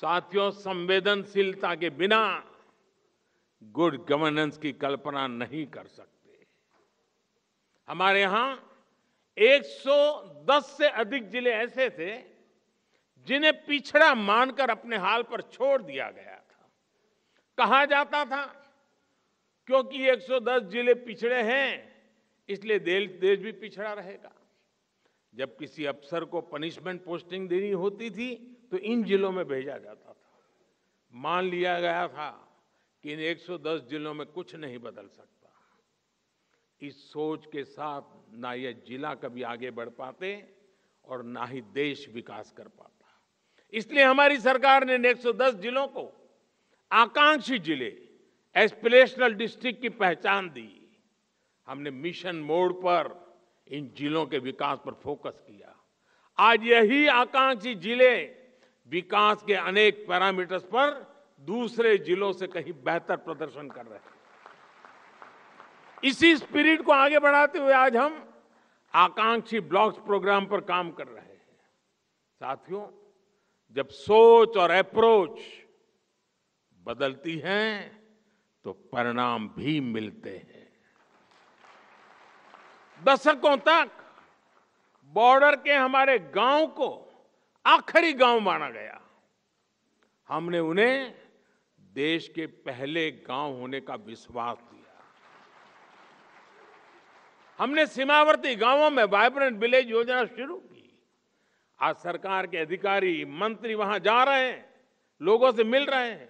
साथियों संवेदनशीलता के बिना गुड गवर्नेंस की कल्पना नहीं कर सकते हमारे यहां 110 से अधिक जिले ऐसे थे जिन्हें पिछड़ा मानकर अपने हाल पर छोड़ दिया गया था कहा जाता था क्योंकि 110 जिले पिछड़े हैं इसलिए देश भी पिछड़ा रहेगा जब किसी अफसर को पनिशमेंट पोस्टिंग देनी होती थी तो इन जिलों में भेजा जाता था मान लिया गया था कि इन 110 जिलों में कुछ नहीं बदल सकता इस सोच के साथ ना यह जिला कभी आगे बढ़ पाते और ना ही देश विकास कर पाता इसलिए हमारी सरकार ने 110 जिलों को आकांक्षी जिले एस्पिरेशनल डिस्ट्रिक्ट की पहचान दी हमने मिशन मोड पर इन जिलों के विकास पर फोकस किया आज यही आकांक्षी जिले विकास के अनेक पैरामीटर्स पर दूसरे जिलों से कहीं बेहतर प्रदर्शन कर रहे हैं इसी स्पिरिट को आगे बढ़ाते हुए आज हम आकांक्षी ब्लॉक्स प्रोग्राम पर काम कर रहे हैं साथियों जब सोच और अप्रोच बदलती है तो परिणाम भी मिलते हैं दशकों तक बॉर्डर के हमारे गांव को आखिरी गांव माना गया हमने उन्हें देश के पहले गांव होने का विश्वास दिया हमने सीमावर्ती गांवों में वाइब्रेंट विलेज योजना शुरू की आज सरकार के अधिकारी मंत्री वहां जा रहे हैं लोगों से मिल रहे हैं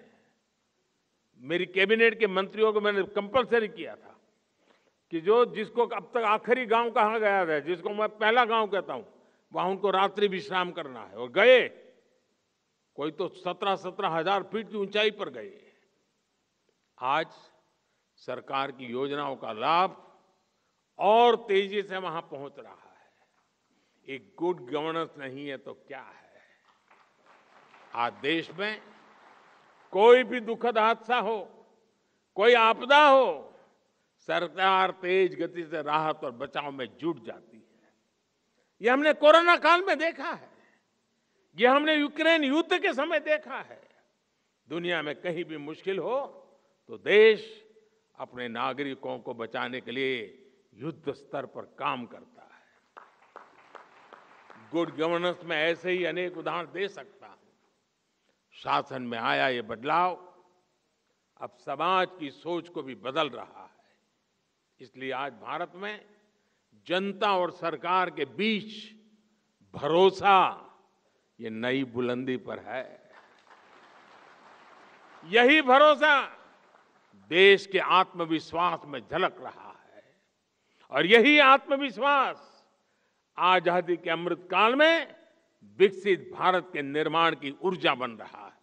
मेरी कैबिनेट के मंत्रियों को मैंने कंपलसरी किया था कि जो जिसको अब तक आखिरी गांव कहा गया था जिसको मैं पहला गांव कहता हूं वहां उनको रात्रि विश्राम करना है और गए कोई तो सत्रह सत्रह हजार फीट की ऊंचाई पर गए आज सरकार की योजनाओं का लाभ और तेजी से वहां पहुंच रहा है एक गुड गवर्नेंस नहीं है तो क्या है आज देश में कोई भी दुखद हादसा हो कोई आपदा हो सरकार तेज गति से राहत और बचाव में जुट जाती है ये हमने कोरोना काल में देखा है ये हमने यूक्रेन युद्ध के समय देखा है दुनिया में कहीं भी मुश्किल हो तो देश अपने नागरिकों को बचाने के लिए युद्ध स्तर पर काम करता है गुड गवर्नेंस में ऐसे ही अनेक उदाहरण दे सकता हूं शासन में आया ये बदलाव अब समाज की सोच को भी बदल रहा है इसलिए आज भारत में जनता और सरकार के बीच भरोसा ये नई बुलंदी पर है यही भरोसा देश के आत्मविश्वास में झलक रहा है और यही आत्मविश्वास आजादी के अमृतकाल में विकसित भारत के निर्माण की ऊर्जा बन रहा है